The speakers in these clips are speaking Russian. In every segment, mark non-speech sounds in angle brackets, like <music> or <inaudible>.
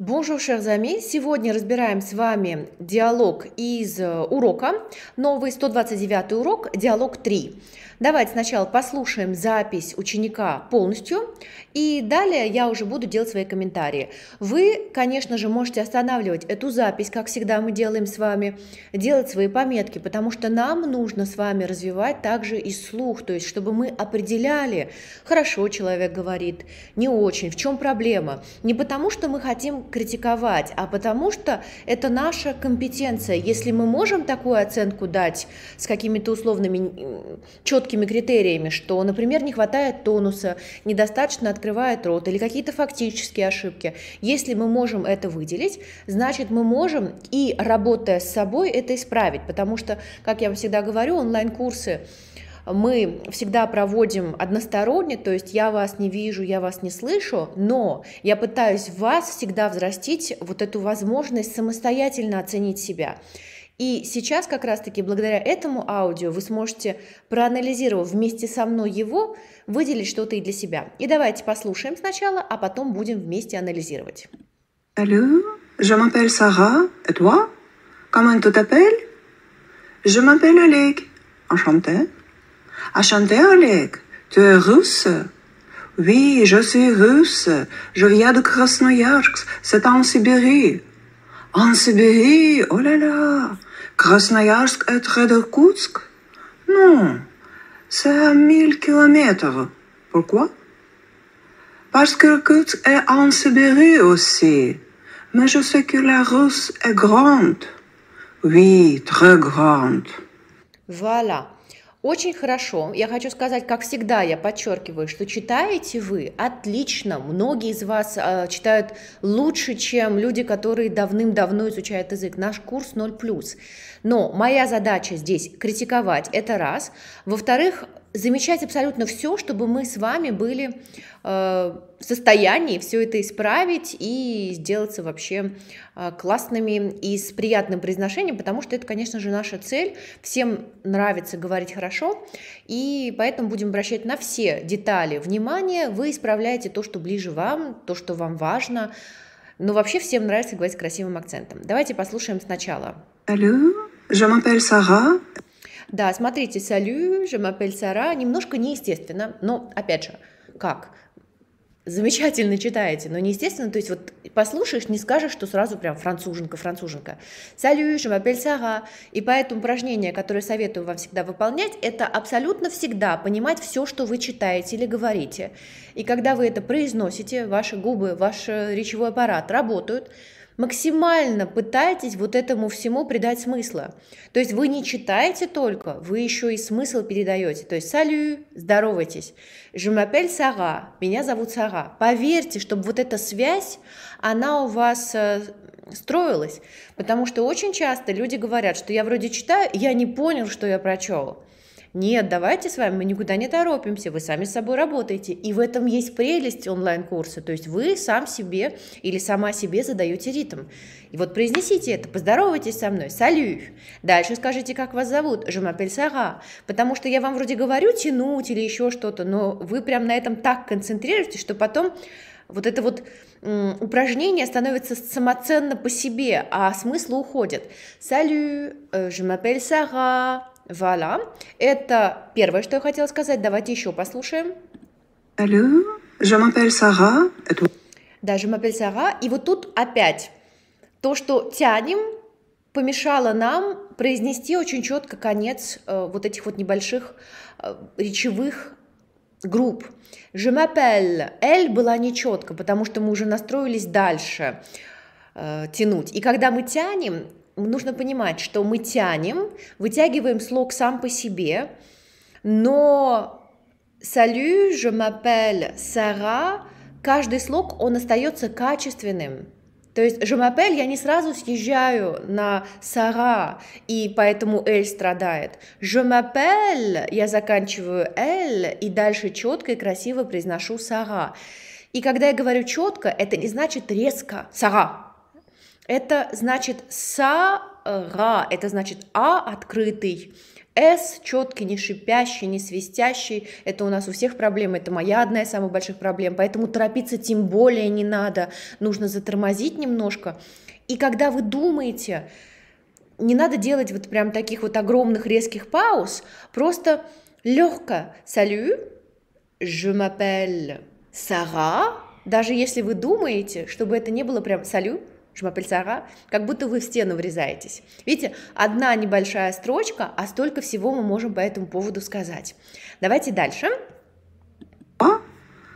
Bonjour, chers amis! Сегодня разбираем с вами диалог из э, урока, новый 129 урок, диалог 3. Давайте сначала послушаем запись ученика полностью, и далее я уже буду делать свои комментарии. Вы, конечно же, можете останавливать эту запись, как всегда мы делаем с вами, делать свои пометки, потому что нам нужно с вами развивать также и слух, то есть чтобы мы определяли, хорошо человек говорит, не очень, в чем проблема. Не потому, что мы хотим критиковать, а потому, что это наша компетенция. Если мы можем такую оценку дать с какими-то условными четкими четкими критериями, что, например, не хватает тонуса, недостаточно открывает рот или какие-то фактические ошибки. Если мы можем это выделить, значит мы можем и работая с собой это исправить, потому что, как я вам всегда говорю, онлайн-курсы мы всегда проводим односторонне, то есть я вас не вижу, я вас не слышу, но я пытаюсь вас всегда взрастить вот эту возможность самостоятельно оценить себя. И сейчас как раз-таки благодаря этому аудио вы сможете, проанализировав вместе со мной его, выделить что-то и для себя. И давайте послушаем сначала, а потом будем вместе анализировать. Алло, je m'appelle Sarah, et toi? Comment tu t'appelles? Je m'appelle Oleg. Enchanté. Enchanté, Oleg. Tu es russe? Oui, je suis russe. Je viens de Krasnoyarsk. C'est en Sibérie. En Sibérie, oh là là. Krasnoyarsk très de Non, c'est à 1000 kilomètres. Pourquoi Parce que Koutsk est en Sibérie aussi. Mais je sais que la Russe est grande. Oui, très grande. Voilà. Очень хорошо. Я хочу сказать, как всегда, я подчеркиваю, что читаете вы отлично. Многие из вас э, читают лучше, чем люди, которые давным-давно изучают язык. Наш курс 0+. Но моя задача здесь критиковать, это раз. Во-вторых, замечать абсолютно все, чтобы мы с вами были э, в состоянии все это исправить и сделаться вообще э, классными и с приятным произношением, потому что это, конечно же, наша цель. Всем нравится говорить хорошо, и поэтому будем обращать на все детали внимание. Вы исправляете то, что ближе вам, то, что вам важно. Но вообще всем нравится говорить красивым акцентом. Давайте послушаем сначала. Алло, je m'appelle Sarah. Да, смотрите, салю, je Сара, немножко неестественно, но, опять же, как? замечательно читаете, но неестественно, то есть вот послушаешь, не скажешь, что сразу прям француженка, француженка. Салю, апель сага. И поэтому упражнение, которое советую вам всегда выполнять, это абсолютно всегда понимать все, что вы читаете или говорите. И когда вы это произносите, ваши губы, ваш э, речевой аппарат работают, максимально пытайтесь вот этому всему придать смысла. То есть вы не читаете только, вы еще и смысл передаете. То есть салю, здоровайтесь. Je m'appelle Сара, меня зовут Сара. Поверьте, чтобы вот эта связь, она у вас э, строилась. Потому что очень часто люди говорят, что я вроде читаю, я не понял, что я прочел. Нет, давайте с вами, мы никуда не торопимся, вы сами с собой работаете. И в этом есть прелесть онлайн-курса, то есть вы сам себе или сама себе задаете ритм. И вот произнесите это, поздоровайтесь со мной, салю. Дальше скажите, как вас зовут, je m'appelle Сара, потому что я вам вроде говорю тянуть или еще что-то, но вы прям на этом так концентрируетесь, что потом вот это вот упражнение становится самоценно по себе, а смысл уходит. Салю, э, je m'appelle Сара, Вуаля. Это первое, что я хотела сказать. Давайте еще послушаем. Алло, je m'appelle Сара. Да, je m'appelle Сара. И вот тут опять то, что тянем, помешало нам произнести очень четко конец э, вот этих вот небольших э, речевых групп. Je m'appelle. L была нечетко, потому что мы уже настроились дальше э, тянуть. И когда мы тянем, нужно понимать, что мы тянем, вытягиваем слог сам по себе, но «Salut, je m'appelle Сара» каждый слог, он остается качественным. То есть «je m'appelle» я не сразу съезжаю на «Сара», и поэтому «эль» страдает. «Je m'appelle» я заканчиваю «эль», и дальше четко и красиво произношу «Сара». И когда я говорю четко, это не значит резко «Сара», это значит сара, это значит а открытый, с четкий, не шипящий, не свистящий. Это у нас у всех проблемы, это моя одна из самых больших проблем. Поэтому торопиться тем более не надо. Нужно затормозить немножко. И когда вы думаете, не надо делать вот прям таких вот огромных резких пауз, просто легко «Салю, je m'appelle Сара», даже если вы думаете, чтобы это не было прям «Салю, Je m'appelle Сара, как будто вы в стену врезаетесь. Видите, одна небольшая строчка, а столько всего мы можем по этому поводу сказать. Давайте дальше.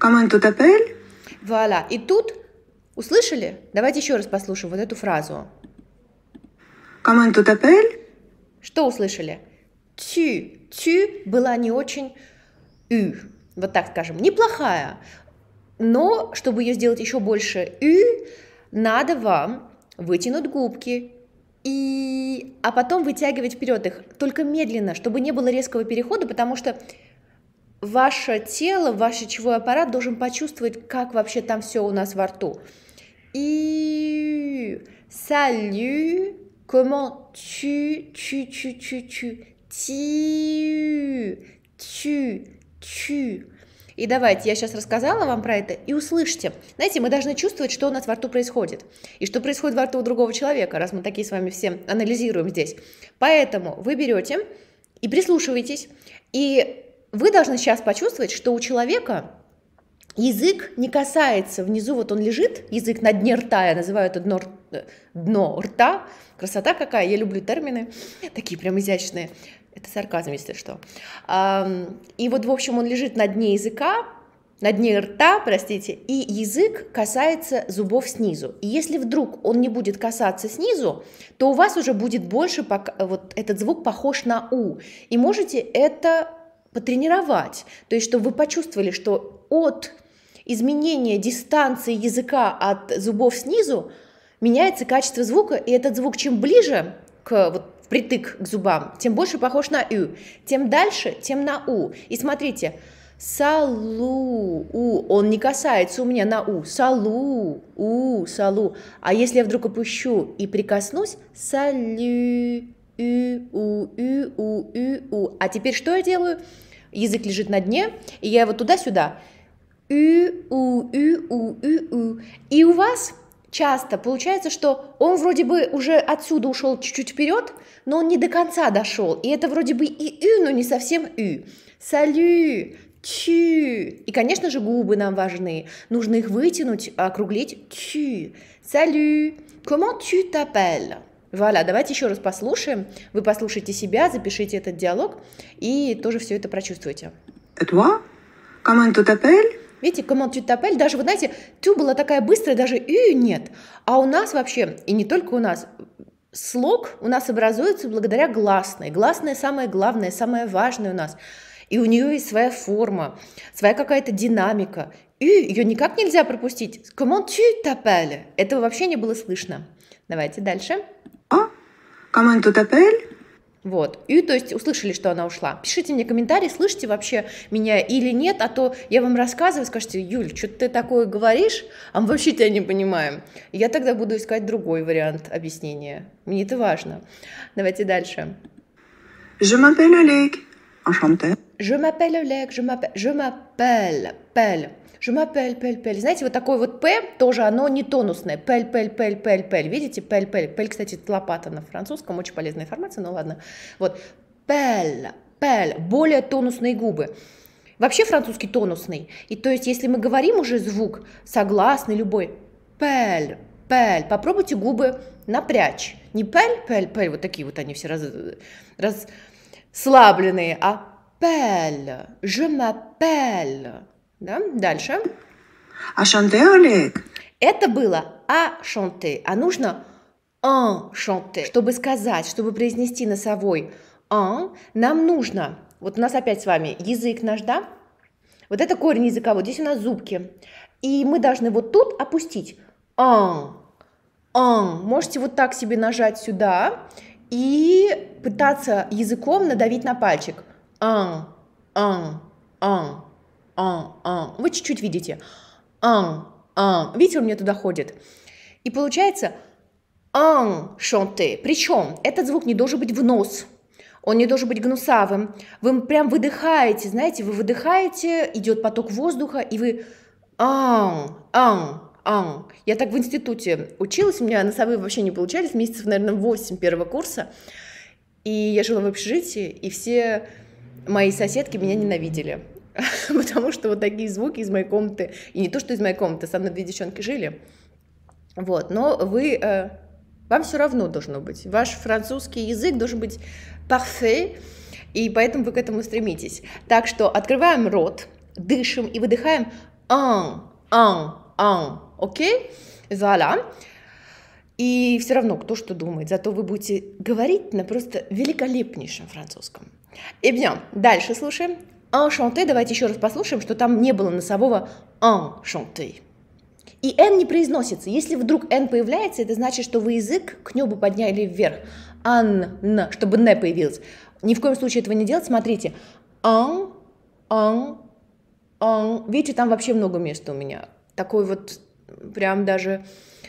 Comment tu t'appelles? Voilà. И тут услышали? Давайте еще раз послушаем вот эту фразу. Comment tu t'appelles? Что услышали? Тю. Тю была не очень ю. Вот так скажем. Неплохая. Но, чтобы ее сделать еще больше ю, надо вам вытянуть губки и... а потом вытягивать вперед их, только медленно, чтобы не было резкого перехода, потому что ваше тело, ваш речевой аппарат должен почувствовать, как вообще там все у нас во рту. И салю, comment tu, tu, tu, tu, tu, tu, tu, tu, и давайте, я сейчас рассказала вам про это, и услышьте. Знаете, мы должны чувствовать, что у нас во рту происходит, и что происходит во рту у другого человека, раз мы такие с вами все анализируем здесь. Поэтому вы берете и прислушиваетесь, и вы должны сейчас почувствовать, что у человека язык не касается, внизу вот он лежит, язык на дне рта, я называю это дно, э, дно рта, красота какая, я люблю термины, такие прям изящные. Это сарказм, если что. И вот, в общем, он лежит на дне языка, на дне рта, простите, и язык касается зубов снизу. И если вдруг он не будет касаться снизу, то у вас уже будет больше, вот этот звук похож на «у». И можете это потренировать, то есть чтобы вы почувствовали, что от изменения дистанции языка от зубов снизу меняется качество звука, и этот звук чем ближе к вот впритык к зубам, тем больше похож на «ю», тем дальше, тем на «у». И смотрите, салу, у, он не касается у меня на у, салу, у, салу. А если я вдруг опущу и прикоснусь, салю, ю, у, ю, у, ю, у. А теперь что я делаю? Язык лежит на дне, и я его туда-сюда. Ю, у, ю, у, у. И у вас часто получается, что он вроде бы уже отсюда ушел чуть-чуть вперед, но он не до конца дошел. И это вроде бы и «ю», но не совсем «ю». «Салю», «чу». И, конечно же, губы нам важны. Нужно их вытянуть, округлить «чу». «Салю», «comment tu t'appelles?» Валя, давайте еще раз послушаем. Вы послушайте себя, запишите этот диалог и тоже все это прочувствуете. Это? Comment tu t'appelles? Видите, comment tu t'appelles, даже, вы знаете, тю была такая быстрая, даже ю нет. А у нас вообще, и не только у нас, слог у нас образуется благодаря гласной. Гласная самое главное, самое важное у нас. И у нее есть своя форма, своя какая-то динамика. И ее никак нельзя пропустить. Comment tu t'appelles? Этого вообще не было слышно. Давайте дальше. Comment tu t'appelles? Вот. И то есть услышали, что она ушла. Пишите мне комментарии, слышите вообще меня или нет, а то я вам рассказываю, скажете, Юль, что ты такое говоришь, а мы вообще тебя не понимаем. я тогда буду искать другой вариант объяснения. Мне это важно. Давайте дальше. Je m'appelle Олег. Enchanté. Je m'appelle Олег. Je m'appelle. Je m'appelle. Je m'appelle Пель Пель. Знаете, вот такой вот П тоже оно не тонусное. Пель Пель Пель Пель Пель. Видите, Пель Пель. Пель, кстати, лопата на французском, очень полезная информация, но ну ладно. Вот. Пель, пель, более тонусные губы. Вообще французский тонусный. И то есть, если мы говорим уже звук согласный любой, пель, пель, попробуйте губы напрячь. Не пель, пель, пель, вот такие вот они все раз, расслабленные, а пель, je m'appelle, да? Дальше. А шанте, Олег? Это было а шанте, а нужно ан шанте. Чтобы сказать, чтобы произнести носовой ан, нам нужно, вот у нас опять с вами язык наш, да? Вот это корень языка, вот здесь у нас зубки. И мы должны вот тут опустить ан, ан. Можете вот так себе нажать сюда и пытаться языком надавить на пальчик. Ан, ан, ан ан, ан. Вы чуть-чуть видите. Ан, ан. Видите, он мне туда ходит. И получается ан шанте. Причем этот звук не должен быть в нос. Он не должен быть гнусавым. Вы прям выдыхаете, знаете, вы выдыхаете, идет поток воздуха, и вы ан, ан, ан. Я так в институте училась, у меня носовые вообще не получались, месяцев, наверное, 8 первого курса. И я жила в общежитии, и все мои соседки меня ненавидели. <laughs> потому что вот такие звуки из моей комнаты, и не то, что из моей комнаты, со мной две девчонки жили, вот, но вы, э, вам все равно должно быть, ваш французский язык должен быть parfait, и поэтому вы к этому стремитесь. Так что открываем рот, дышим и выдыхаем «ан», «ан», «ан», окей? Зала. И все равно, кто что думает, зато вы будете говорить на просто великолепнейшем французском. И bien, дальше слушаем enchanté, давайте еще раз послушаем, что там не было носового enchanté. И n не произносится. Если вдруг n появляется, это значит, что вы язык к небу подняли вверх. Ан, н, чтобы н появилось. Ни в коем случае этого не делать. Смотрите. Ан, ан, ан. Видите, там вообще много места у меня. Такой вот прям даже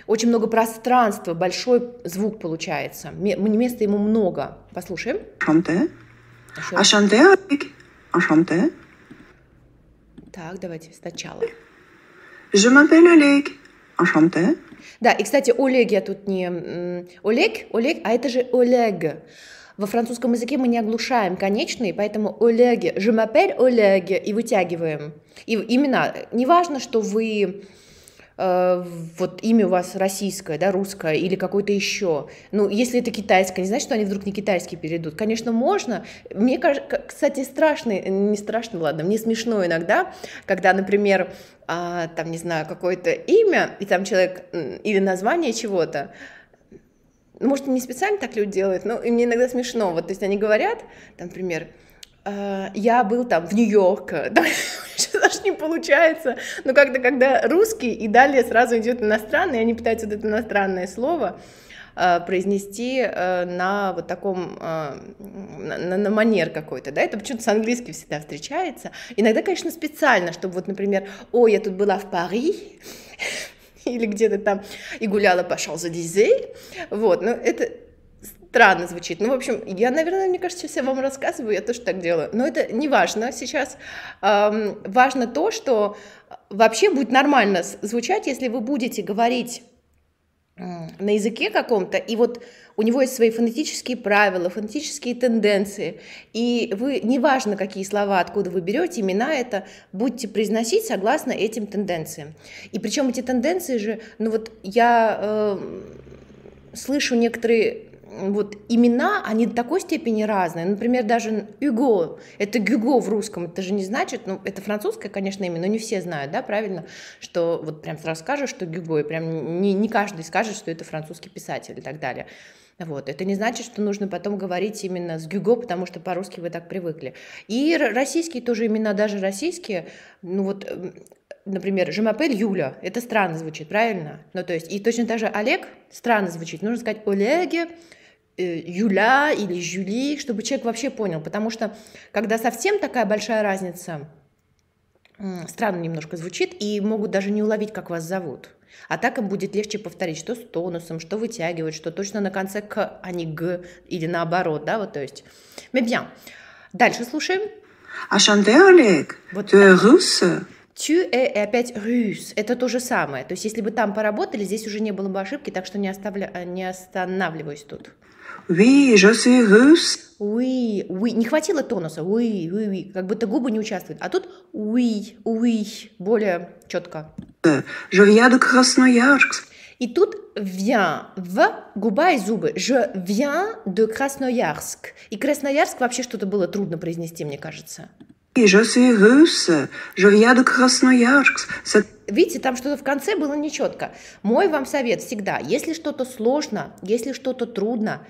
очень много пространства, большой звук получается. Место ему много. Послушаем. Шанте. Ашанте. Ашанте. Enchantée. А так, давайте сначала. Je m'appelle а Олег. Enchanté. Да, и, кстати, Олег я тут не... Олег, Олег, а это же Олег. Во французском языке мы не оглушаем конечные, поэтому Олеге, je m'appelle Олеге, и вытягиваем. И именно, неважно, что вы Э, вот имя у вас российское, да, русское или какое-то еще. Ну, если это китайское, не значит, что они вдруг не китайские перейдут. Конечно, можно. Мне кажется, кстати, страшно, э, не страшно, ладно, мне смешно иногда, когда, например, а, там, не знаю, какое-то имя, и там человек, или название чего-то, ну, может, не специально так люди делают, но и мне иногда смешно, вот, то есть они говорят, там, например, «Э, я был там в Нью-Йорке, <laughs> ж не получается. Но как-то когда русский, и далее сразу идет иностранный, они пытаются вот это иностранное слово э, произнести э, на вот таком, э, на, на манер какой-то, да, это почему-то с английским всегда встречается, иногда, конечно, специально, чтобы вот, например, о, я тут была в Пари, <laughs> или где-то там и гуляла по Шалзадизе, вот, но это, странно звучит. Ну, в общем, я, наверное, мне кажется, сейчас я вам рассказываю, я тоже так делаю. Но это не важно сейчас. Эм, важно то, что э, вообще будет нормально звучать, если вы будете говорить на языке каком-то, и вот у него есть свои фонетические правила, фонетические тенденции, и вы, неважно, какие слова, откуда вы берете, имена это, будете произносить согласно этим тенденциям. И причем эти тенденции же, ну вот я э, слышу некоторые вот имена, они до такой степени разные. Например, даже Юго, это Гюго в русском, это же не значит, ну, это французское, конечно, имя, но не все знают, да, правильно, что вот прям сразу скажешь, что Гюго, и прям не, не каждый скажет, что это французский писатель и так далее. Вот. Это не значит, что нужно потом говорить именно с Гюго, потому что по-русски вы так привыкли. И российские тоже имена, даже российские, ну вот например, Жемапель Юля» — это странно звучит, правильно? Ну, то есть, и точно так же «Олег» — странно звучит. Нужно сказать «Олеге», Э, Юля или Жюли, чтобы человек вообще понял. Потому что, когда совсем такая большая разница, странно немножко звучит, и могут даже не уловить, как вас зовут. А так им будет легче повторить, что с тонусом, что вытягивать, что точно на конце «к», а не «г», или наоборот, да, вот, то есть. Mais Дальше слушаем. Enchanté, а Олег. Вот Ты Тю э и опять рус. Это то же самое. То есть, если бы там поработали, здесь уже не было бы ошибки, так что не, оставля... Э, не останавливаюсь тут. Oui, je suis russe. Oui, oui. Не хватило тонуса. Oui, oui, oui. Как будто губы не участвуют. А тут oui, oui. Более четко. Euh, je viens de Красноярск. И тут вья, в губа и зубы. Je viens de Красноярск. И Красноярск вообще что-то было трудно произнести, мне кажется. Je suis russe. Je viens de Красноярск. Видите, там что-то в конце было нечетко. Мой вам совет всегда, если что-то сложно, если что-то трудно,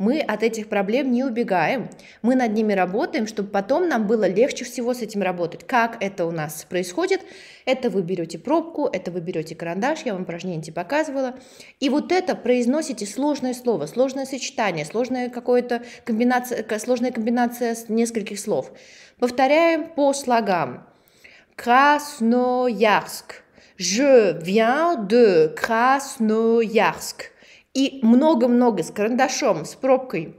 мы от этих проблем не убегаем, мы над ними работаем, чтобы потом нам было легче всего с этим работать. Как это у нас происходит? Это вы берете пробку, это вы берете карандаш, я вам упражнение эти показывала. И вот это произносите сложное слово, сложное сочетание, сложная какая то комбинация, сложная комбинация нескольких слов. Повторяем по слогам. Красноярск. Je viens de Красноярск и много-много с карандашом, с пробкой,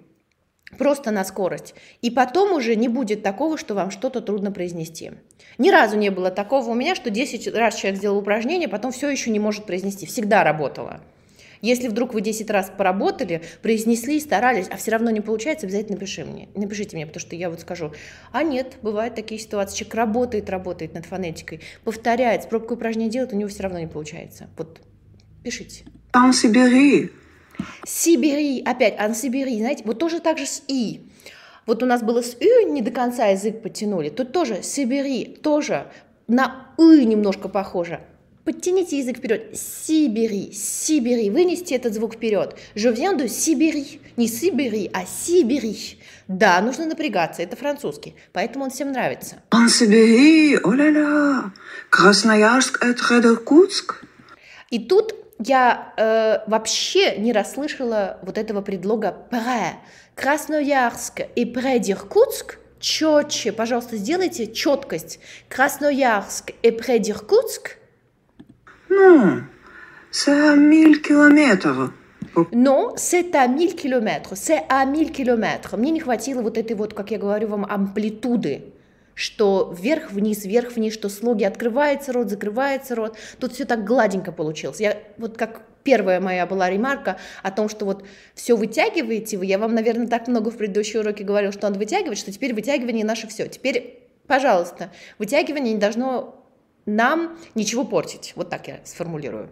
просто на скорость. И потом уже не будет такого, что вам что-то трудно произнести. Ни разу не было такого у меня, что 10 раз человек сделал упражнение, потом все еще не может произнести. Всегда работало. Если вдруг вы 10 раз поработали, произнесли, старались, а все равно не получается, обязательно напиши мне, напишите мне, потому что я вот скажу, а нет, бывают такие ситуации, человек работает, работает над фонетикой, повторяет, с пробкой упражнения делает, у него все равно не получается. Вот, пишите. Там Сибири, Сибири, опять, ансибири, знаете, вот тоже так же с «и». Вот у нас было с «ю» не до конца язык подтянули, тут тоже Сибири, тоже на «ы» немножко похоже. Подтяните язык вперед. Сибири, Сибири. Вынести этот звук вперед. Je viens de Сибири. Не Сибири, а Сибири. Да, нужно напрягаться, это французский. Поэтому он всем нравится. Он Сибири, о ля ля Красноярск, это Кутск. И тут я э, вообще не расслышала вот этого предлога «пре». Красноярск и «предиркутск» четче, пожалуйста, сделайте четкость. Красноярск и «предиркутск» Ну, c'est миль километров. Но ну, c'est à 1000 километров, c'est à 1000 километров. Мне не хватило вот этой вот, как я говорю вам, амплитуды что вверх-вниз, вверх-вниз, что слоги открывается рот, закрывается рот. Тут все так гладенько получилось. Я вот как первая моя была ремарка о том, что вот все вытягиваете вы. Я вам, наверное, так много в предыдущие уроки говорила, что надо вытягивать, что теперь вытягивание наше все. Теперь, пожалуйста, вытягивание не должно нам ничего портить. Вот так я сформулирую.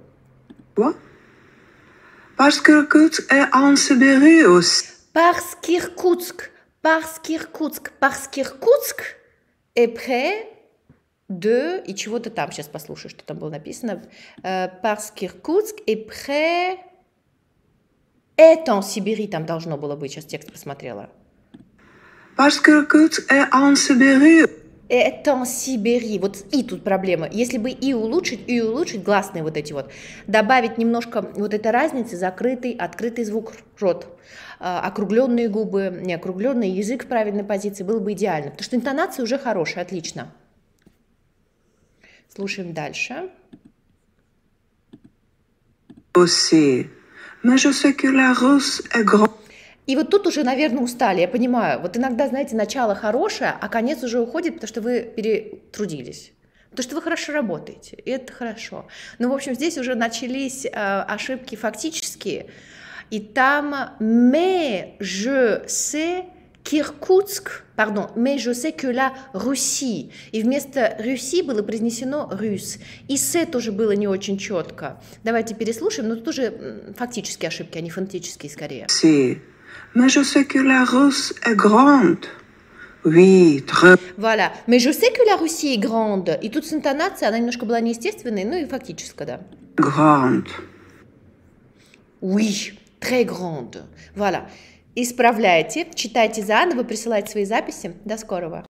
Parce qu'Irkutsk est en Sibérie Après «Э, de и чего-то там, сейчас послушаю, что там было написано, parce qu'Irkutsk est près это en Сибири там должно было быть, сейчас текст посмотрела. Parce qu'Irkutsk est en это Сибири. Вот и тут проблема. Если бы и улучшить, и улучшить гласные вот эти вот, добавить немножко вот этой разницы, закрытый, открытый звук рот, а, округленные губы, не округленный язык в правильной позиции, было бы идеально. Потому что интонация уже хорошая, отлично. Слушаем дальше. Aussi. Mais je sais que la Russe est grande. И вот тут уже, наверное, устали, я понимаю. Вот иногда, знаете, начало хорошее, а конец уже уходит, потому что вы перетрудились. Потому что вы хорошо работаете, и это хорошо. Ну, в общем, здесь уже начались э, ошибки фактические, и там «mais je sais qu'Irkutsk», pardon, «mais je sais que la Russie», и вместо «Руси» было произнесено «Рус». И «се» тоже было не очень четко. Давайте переслушаем, но тут уже фактические ошибки, а не фонетические скорее. Sí mais je sais que la Russie est grande. Oui, très... Voilà. Mais je sais que la Russie est grande. И тут с интонацией она немножко была неестественной, ну и фактически, да. Grande. Oui, très grande. Voilà. Исправляйте, читайте заново, присылайте свои записи. До скорого.